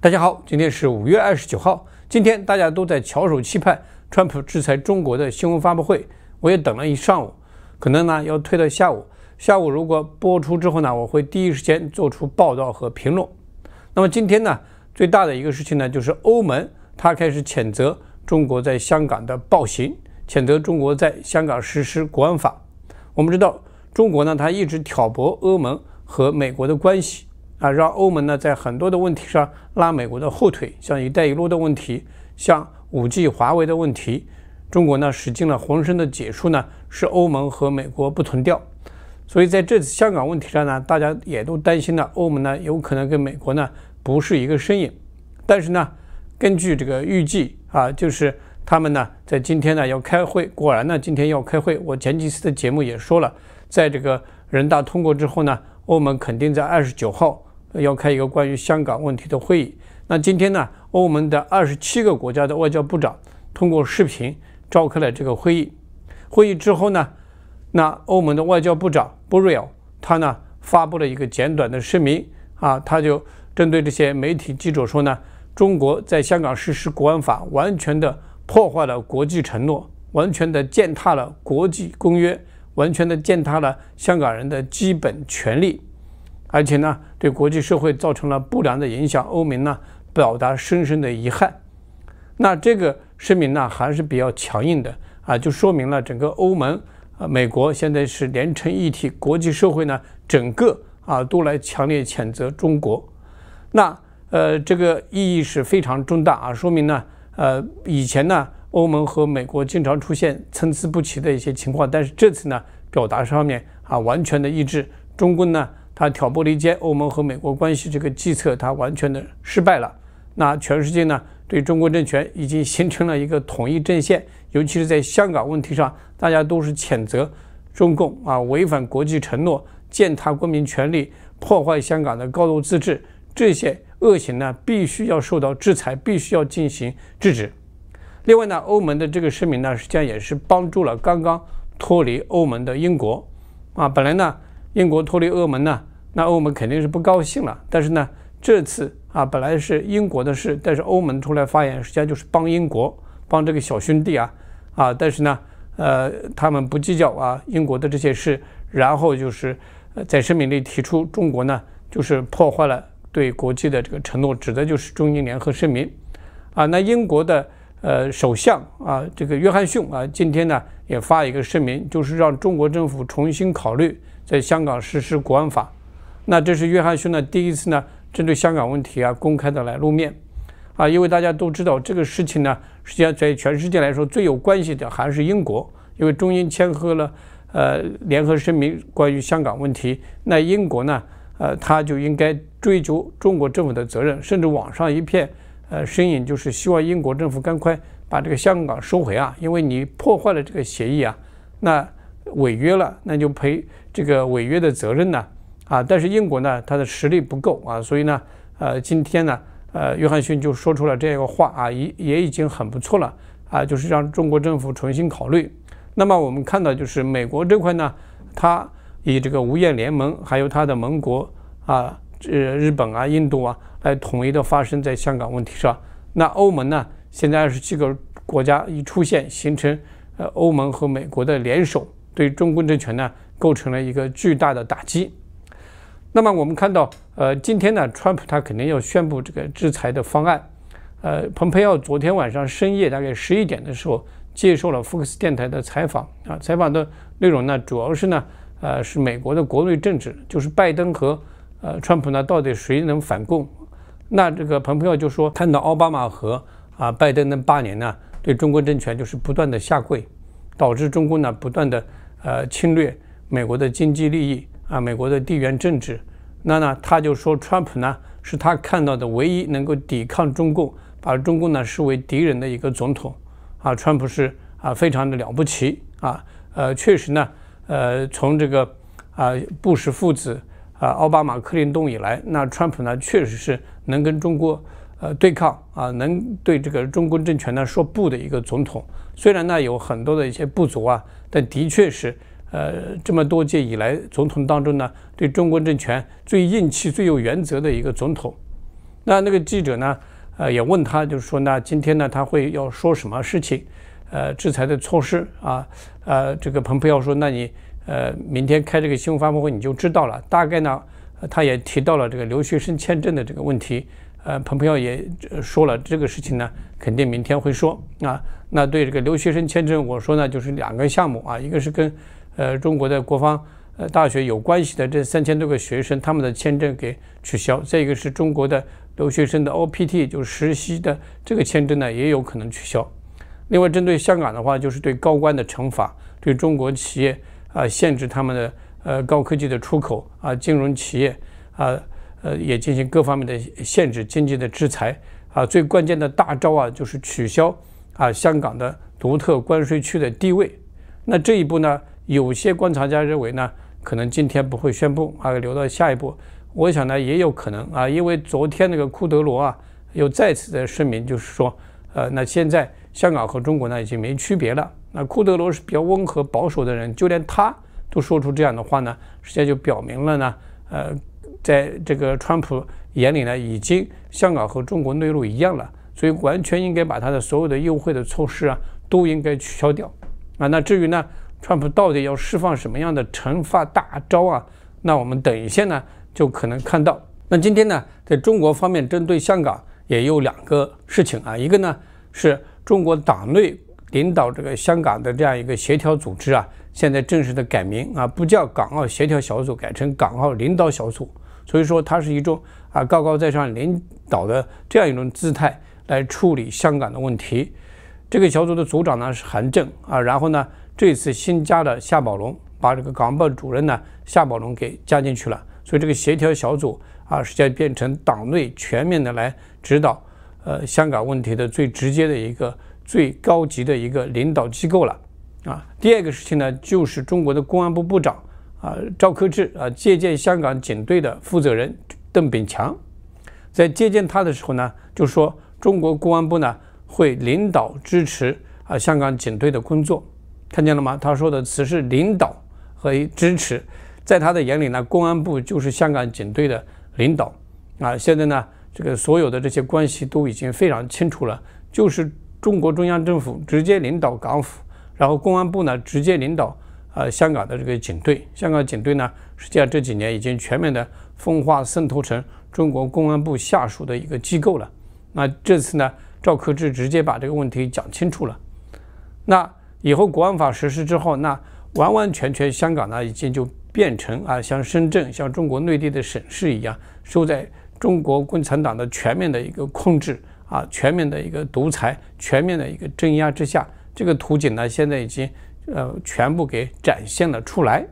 大家好，今天是五月二十九号。今天大家都在翘首期盼川普制裁中国的新闻发布会，我也等了一上午，可能呢要推到下午。下午如果播出之后呢，我会第一时间做出报道和评论。那么今天呢，最大的一个事情呢，就是欧盟他开始谴责中国在香港的暴行，谴责中国在香港实施国安法。我们知道，中国呢，他一直挑拨欧盟和美国的关系。啊，让欧盟呢在很多的问题上拉美国的后腿，像“一带一路”的问题，像五 G、华为的问题，中国呢使尽了浑身的解数呢，使欧盟和美国不同调。所以在这次香港问题上呢，大家也都担心呢，欧盟呢有可能跟美国呢不是一个身影。但是呢，根据这个预计啊，就是他们呢在今天呢要开会，果然呢今天要开会。我前几次的节目也说了，在这个人大通过之后呢，欧盟肯定在二十九号。要开一个关于香港问题的会议。那今天呢，欧盟的二十七个国家的外交部长通过视频召开了这个会议。会议之后呢，那欧盟的外交部长布瑞尔他呢发布了一个简短的声明啊，他就针对这些媒体记者说呢，中国在香港实施国安法，完全的破坏了国际承诺，完全的践踏了国际公约，完全的践踏了香港人的基本权利。而且呢，对国际社会造成了不良的影响。欧盟呢，表达深深的遗憾。那这个声明呢，还是比较强硬的啊，就说明了整个欧盟、啊、美国现在是连成一体。国际社会呢，整个啊，都来强烈谴责中国。那呃，这个意义是非常重大啊，说明呢，呃，以前呢，欧盟和美国经常出现参差不齐的一些情况，但是这次呢，表达上面啊，完全的一致。中共呢？他挑拨离间欧盟和美国关系这个计策，他完全的失败了。那全世界呢，对中国政权已经形成了一个统一阵线，尤其是在香港问题上，大家都是谴责中共啊，违反国际承诺，践踏公民权利，破坏香港的高度自治，这些恶行呢，必须要受到制裁，必须要进行制止。另外呢，欧盟的这个声明呢，实际上也是帮助了刚刚脱离欧盟的英国啊。本来呢，英国脱离欧盟呢。那欧盟肯定是不高兴了，但是呢，这次啊本来是英国的事，但是欧盟出来发言实际上就是帮英国，帮这个小兄弟啊啊！但是呢，呃，他们不计较啊英国的这些事，然后就是在声明里提出中国呢就是破坏了对国际的这个承诺，指的就是中英联合声明啊。那英国的呃首相啊这个约翰逊啊今天呢也发一个声明，就是让中国政府重新考虑在香港实施国安法。那这是约翰逊呢第一次呢针对香港问题啊公开的来露面，啊，因为大家都知道这个事情呢实际上在全世界来说最有关系的还是英国，因为中英签合了呃联合声明关于香港问题，那英国呢呃他就应该追究中国政府的责任，甚至网上一片呃声音就是希望英国政府赶快把这个香港收回啊，因为你破坏了这个协议啊，那违约了那就赔这个违约的责任呢。啊，但是英国呢，它的实力不够啊，所以呢，呃，今天呢，呃，约翰逊就说出了这个话啊，也也已经很不错了啊，就是让中国政府重新考虑。那么我们看到，就是美国这块呢，它以这个无业联盟还有它的盟国啊，这日本啊、印度啊，来统一的发生在香港问题上。那欧盟呢，现在二十七个国家一出现，形成呃欧盟和美国的联手，对中共政权呢，构成了一个巨大的打击。那么我们看到，呃，今天呢，川普他肯定要宣布这个制裁的方案。呃，蓬佩奥昨天晚上深夜大概十一点的时候接受了福克斯电台的采访啊，采访的内容呢，主要是呢，呃，是美国的国内政治，就是拜登和呃川普呢，到底谁能反共？那这个蓬佩奥就说，看到奥巴马和啊拜登那八年呢，对中国政权就是不断的下跪，导致中国呢不断的呃侵略美国的经济利益啊，美国的地缘政治。那呢，他就说，川普呢是他看到的唯一能够抵抗中共、把中共呢视为敌人的一个总统啊，川普是啊，非常的了不起啊，呃，确实呢，呃，从这个啊布什父子啊奥巴马、克林顿以来，那川普呢确实是能跟中国呃对抗啊，能对这个中共政权呢说不的一个总统，虽然呢有很多的一些不足啊，但的确是。呃，这么多届以来，总统当中呢，对中国政权最硬气、最有原则的一个总统。那那个记者呢，呃，也问他，就是说，那今天呢，他会要说什么事情？呃，制裁的措施啊，呃，这个蓬佩奥说，那你，呃，明天开这个新闻发布会你就知道了。大概呢，他也提到了这个留学生签证的这个问题。呃，蓬佩奥也说了，这个事情呢，肯定明天会说。啊，那对这个留学生签证，我说呢，就是两个项目啊，一个是跟。呃，中国的国防呃大学有关系的这三千多个学生，他们的签证给取消。再一个是中国的留学生的 OPT，就是实习的这个签证呢，也有可能取消。另外，针对香港的话，就是对高官的惩罚，对中国企业啊限制他们的呃高科技的出口啊，金融企业啊呃也进行各方面的限制、经济的制裁啊。最关键的大招啊，就是取消啊香港的独特关税区的地位。那这一步呢？有些观察家认为呢，可能今天不会宣布，啊，留到下一步。我想呢，也有可能啊，因为昨天那个库德罗啊，又再次的声明，就是说，呃，那现在香港和中国呢已经没区别了。那库德罗是比较温和保守的人，就连他都说出这样的话呢，实际上就表明了呢，呃，在这个川普眼里呢，已经香港和中国内陆一样了，所以完全应该把他的所有的优惠的措施啊，都应该取消掉。啊，那至于呢？川普到底要释放什么样的惩罚大招啊？那我们等一下呢，就可能看到。那今天呢，在中国方面针对香港也有两个事情啊，一个呢是中国党内领导这个香港的这样一个协调组织啊，现在正式的改名啊，不叫港澳协调小组，改成港澳领导小组。所以说，它是一种啊高高在上领导的这样一种姿态来处理香港的问题。这个小组的组长呢是韩正啊，然后呢。这次新加的夏宝龙把这个港报主任呢夏宝龙给加进去了，所以这个协调小组啊实际上变成党内全面的来指导呃香港问题的最直接的一个最高级的一个领导机构了啊。第二个事情呢，就是中国的公安部部长啊赵克志啊接见香港警队的负责人邓炳强，在接见他的时候呢，就说中国公安部呢会领导支持啊香港警队的工作。看见了吗？他说的词是领导和支持，在他的眼里呢，公安部就是香港警队的领导啊。现在呢，这个所有的这些关系都已经非常清楚了，就是中国中央政府直接领导港府，然后公安部呢直接领导呃香港的这个警队。香港警队呢，实际上这几年已经全面的分化渗透成中国公安部下属的一个机构了。那这次呢，赵克志直接把这个问题讲清楚了，那。以后国安法实施之后，那完完全全香港呢，已经就变成啊，像深圳、像中国内地的省市一样，受在中国共产党的全面的一个控制啊，全面的一个独裁、全面的一个镇压之下，这个图景呢，现在已经呃全部给展现了出来。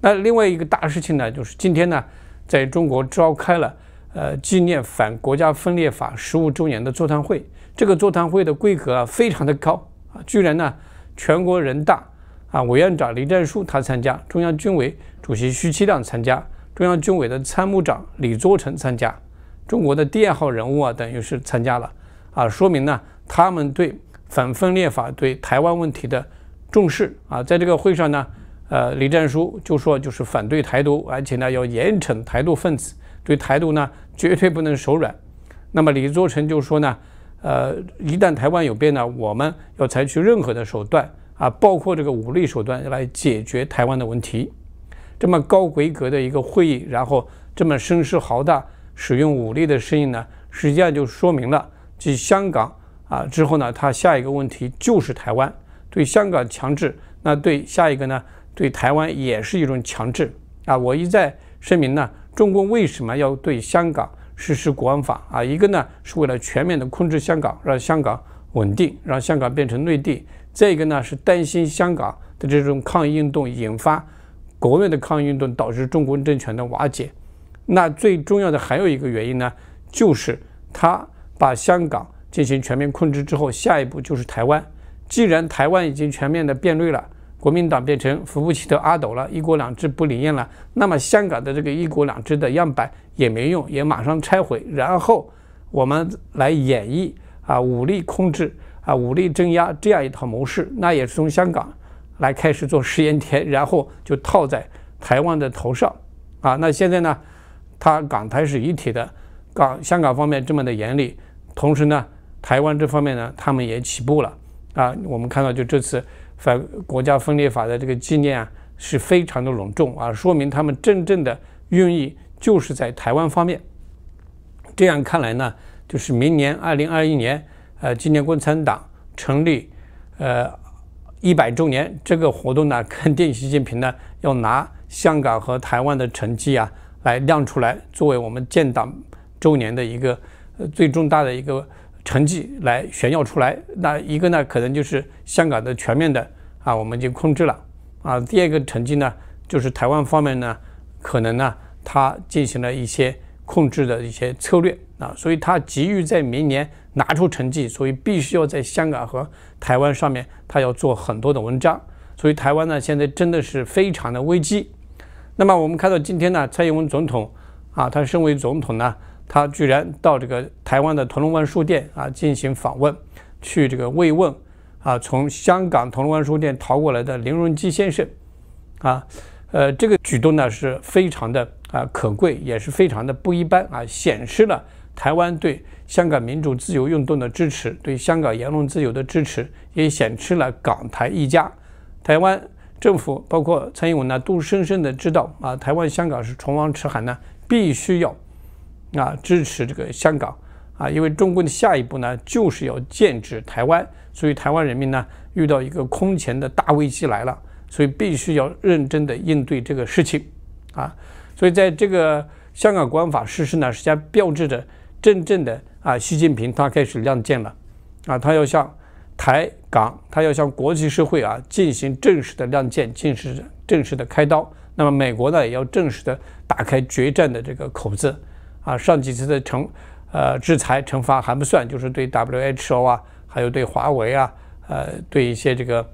那另外一个大事情呢，就是今天呢，在中国召开了呃纪念反国家分裂法十五周年的座谈会，这个座谈会的规格啊，非常的高啊，居然呢。全国人大啊，委员长李战书他参加，中央军委主席徐奇亮参加，中央军委的参谋长李作成参加，中国的第二号人物啊，等于是参加了啊，说明呢，他们对《反分裂法》对台湾问题的重视啊，在这个会上呢，呃，李战书就说就是反对台独，而且呢要严惩台独分子，对台独呢绝对不能手软。那么李作成就说呢。呃，一旦台湾有变呢，我们要采取任何的手段啊，包括这个武力手段来解决台湾的问题。这么高规格的一个会议，然后这么声势浩大使用武力的声音呢，实际上就说明了，即香港啊之后呢，他下一个问题就是台湾对香港强制，那对下一个呢，对台湾也是一种强制啊。我一再声明呢，中国为什么要对香港？实施国安法啊，一个呢是为了全面的控制香港，让香港稳定，让香港变成内地；再一个呢是担心香港的这种抗议运动引发国内的抗议运动，导致中共政权的瓦解。那最重要的还有一个原因呢，就是他把香港进行全面控制之后，下一步就是台湾。既然台湾已经全面的变绿了。国民党变成扶不起的阿斗了，一国两制不灵验了，那么香港的这个一国两制的样板也没用，也马上拆毁，然后我们来演绎啊，武力控制啊，武力镇压这样一套模式，那也是从香港来开始做实验田，然后就套在台湾的头上啊。那现在呢，它港台是一体的，港香港方面这么的严厉，同时呢，台湾这方面呢，他们也起步了啊。我们看到就这次。反国家分裂法的这个纪念啊，是非常的隆重啊，说明他们真正的用意就是在台湾方面。这样看来呢，就是明年二零二一年，呃，纪念共产党成立呃一百周年，这个活动呢，肯定习近平呢要拿香港和台湾的成绩啊来亮出来，作为我们建党周年的一个呃最重大的一个。成绩来炫耀出来，那一个呢，可能就是香港的全面的啊，我们已经控制了啊。第二个成绩呢，就是台湾方面呢，可能呢，他进行了一些控制的一些策略啊，所以他急于在明年拿出成绩，所以必须要在香港和台湾上面他要做很多的文章。所以台湾呢，现在真的是非常的危机。那么我们看到今天呢，蔡英文总统啊，他身为总统呢。他居然到这个台湾的铜锣湾书店啊进行访问，去这个慰问啊，从香港铜锣湾书店逃过来的林荣基先生，啊，呃，这个举动呢是非常的啊可贵，也是非常的不一般啊，显示了台湾对香港民主自由运动的支持，对香港言论自由的支持，也显示了港台一家。台湾政府包括蔡英文呢，都深深的知道啊，台湾香港是唇亡齿寒呢，必须要。啊，支持这个香港啊，因为中国的下一步呢，就是要剑指台湾，所以台湾人民呢，遇到一个空前的大危机来了，所以必须要认真的应对这个事情啊，所以在这个香港国安法实施呢，实际上标志着真正的啊，习近平他开始亮剑了啊，他要向台港，他要向国际社会啊，进行正式的亮剑，进行正式的开刀，那么美国呢，也要正式的打开决战的这个口子。啊，上几次的惩，呃，制裁惩罚还不算，就是对 WHO 啊，还有对华为啊，呃，对一些这个，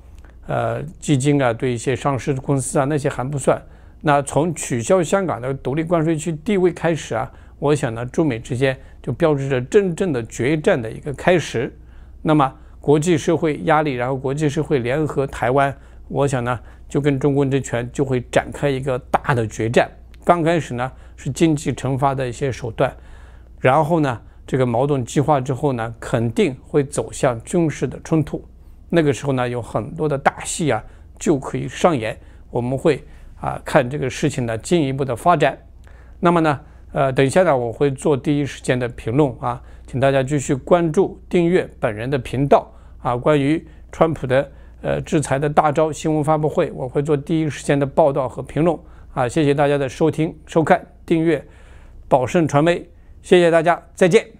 呃，基金啊，对一些上市的公司啊，那些还不算。那从取消香港的独立关税区地位开始啊，我想呢，中美之间就标志着真正的决战的一个开始。那么，国际社会压力，然后国际社会联合台湾，我想呢，就跟中共政权就会展开一个大的决战。刚开始呢。是经济惩罚的一些手段，然后呢，这个矛盾激化之后呢，肯定会走向军事的冲突。那个时候呢，有很多的大戏啊就可以上演。我们会啊看这个事情呢进一步的发展。那么呢，呃，等一下呢，我会做第一时间的评论啊，请大家继续关注订阅本人的频道啊。关于川普的呃制裁的大招新闻发布会，我会做第一时间的报道和评论啊。谢谢大家的收听收看。订阅宝盛传媒，谢谢大家，再见。